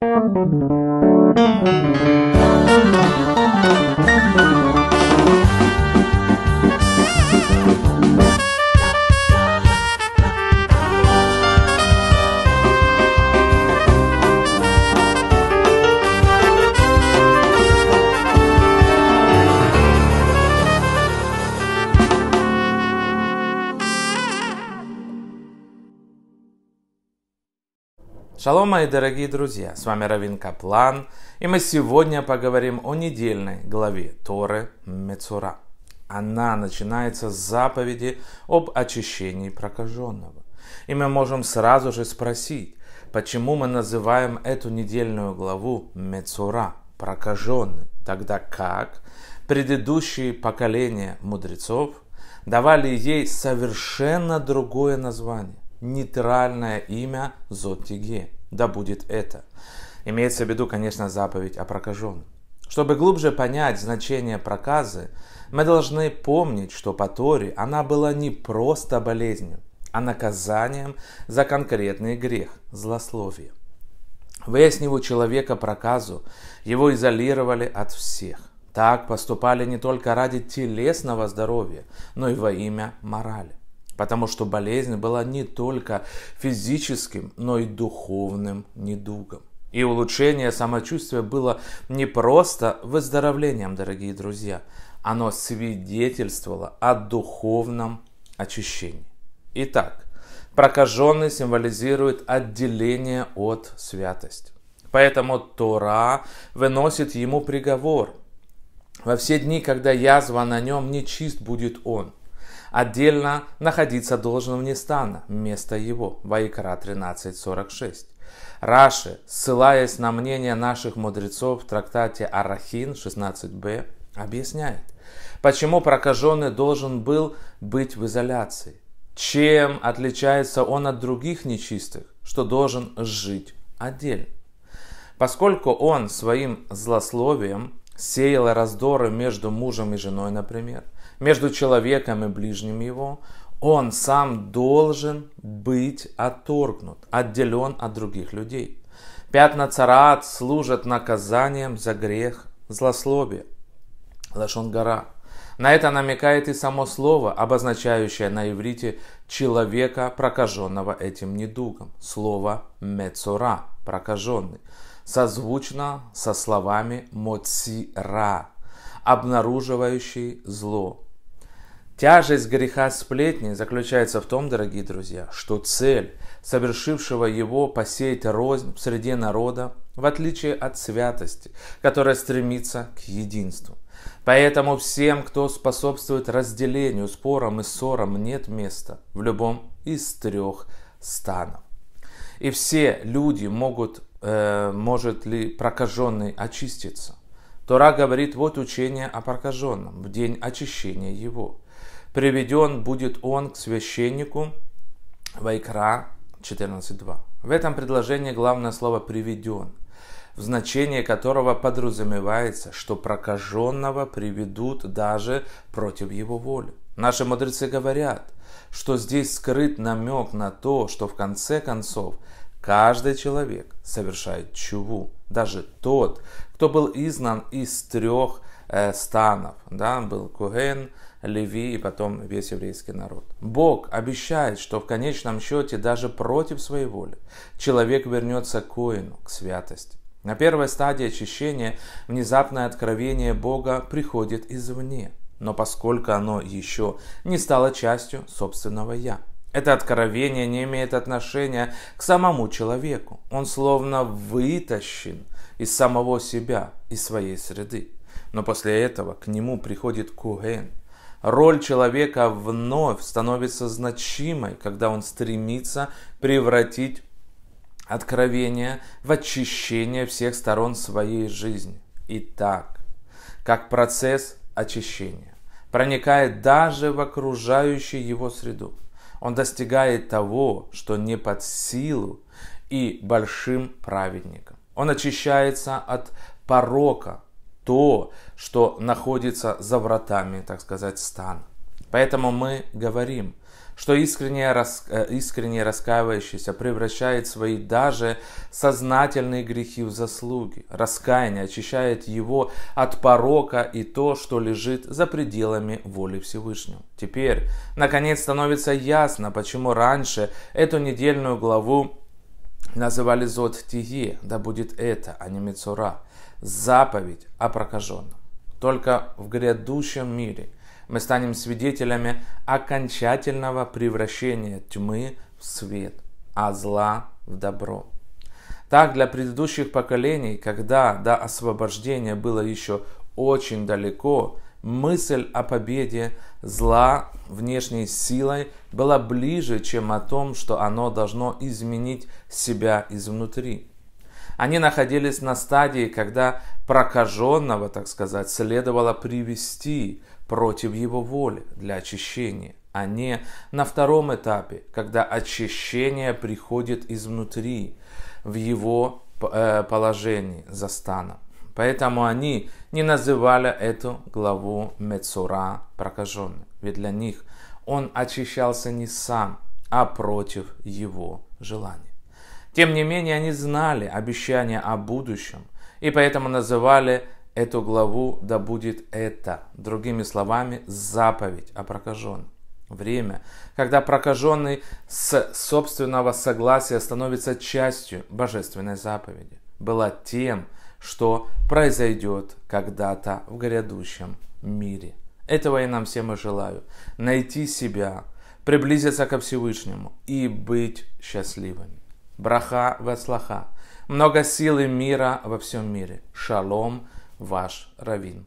Thank you. Шалом, мои дорогие друзья, с вами Равин Каплан, и мы сегодня поговорим о недельной главе Торы Мецура. Она начинается с заповеди об очищении прокаженного. И мы можем сразу же спросить, почему мы называем эту недельную главу Мецура, прокаженный, тогда как предыдущие поколения мудрецов давали ей совершенно другое название нейтральное имя Зотиге. Да будет это. Имеется в виду, конечно, заповедь о прокаженном. Чтобы глубже понять значение проказы, мы должны помнить, что по Торе она была не просто болезнью, а наказанием за конкретный грех – злословие. Выяснив у человека проказу, его изолировали от всех. Так поступали не только ради телесного здоровья, но и во имя морали потому что болезнь была не только физическим, но и духовным недугом. И улучшение самочувствия было не просто выздоровлением, дорогие друзья, оно свидетельствовало о духовном очищении. Итак, прокаженный символизирует отделение от святости. Поэтому Тора выносит ему приговор. Во все дни, когда язва на нем, нечист будет он отдельно находиться должен вне стана, вместо его. Вайкара 13.46. Раши, ссылаясь на мнение наших мудрецов в трактате Арахин 16b, объясняет, почему прокаженный должен был быть в изоляции, чем отличается он от других нечистых, что должен жить отдельно. Поскольку он своим злословием сеял раздоры между мужем и женой, например – между человеком и ближним его, он сам должен быть отторгнут, отделен от других людей. Пятна царат служат наказанием за грех злословие. Лашон гора. На это намекает и само слово, обозначающее на иврите человека, прокаженного этим недугом. Слово мецура, прокаженный, созвучно со словами моцира, обнаруживающий зло. Тяжесть греха сплетни заключается в том, дорогие друзья, что цель совершившего его посеять рознь в среде народа, в отличие от святости, которая стремится к единству. Поэтому всем, кто способствует разделению, спорам и ссорам, нет места в любом из трех станов. И все люди могут, э, может ли прокаженный очиститься? Тора говорит, вот учение о прокаженном в день очищения его – приведен будет он к священнику Вайкра 14.2. В этом предложении главное слово «приведен», в значении которого подразумевается, что прокаженного приведут даже против его воли. Наши мудрецы говорят, что здесь скрыт намек на то, что в конце концов каждый человек совершает чуву, даже тот, кто был изгнан из трех э, станов. Да, был Куген, Леви и потом весь еврейский народ. Бог обещает, что в конечном счете даже против своей воли человек вернется к Коину, к святости. На первой стадии очищения внезапное откровение Бога приходит извне, но поскольку оно еще не стало частью собственного «я». Это откровение не имеет отношения к самому человеку. Он словно вытащен из самого себя, из своей среды. Но после этого к нему приходит Куген, Роль человека вновь становится значимой, когда он стремится превратить откровение в очищение всех сторон своей жизни. Итак, как процесс очищения проникает даже в окружающую его среду. Он достигает того, что не под силу и большим праведникам. Он очищается от порока, то, что находится за вратами, так сказать, стан. Поэтому мы говорим, что искренне, рас, э, искренне раскаивающийся превращает свои даже сознательные грехи в заслуги. Раскаяние очищает его от порока и то, что лежит за пределами воли Всевышнего. Теперь, наконец, становится ясно, почему раньше эту недельную главу называли зод тие, да будет это, а не мецура, заповедь о прокаженном. Только в грядущем мире мы станем свидетелями окончательного превращения тьмы в свет, а зла в добро. Так для предыдущих поколений, когда до освобождения было еще очень далеко, мысль о победе зла внешней силой была ближе, чем о том, что оно должно изменить себя изнутри. Они находились на стадии, когда прокаженного, так сказать, следовало привести против его воли для очищения, а не на втором этапе, когда очищение приходит изнутри в его э, положении за станом. Поэтому они не называли эту главу Мецура прокаженной. Ведь для них он очищался не сам, а против его желания. Тем не менее, они знали обещание о будущем, и поэтому называли эту главу «Да будет это», другими словами, заповедь о прокаженном. Время, когда прокаженный с собственного согласия становится частью божественной заповеди, было тем, что произойдет когда-то в грядущем мире. Этого я нам всем и желаю. Найти себя, приблизиться ко Всевышнему и быть счастливыми. Браха васлаха. Много силы мира во всем мире. Шалом, ваш Равин.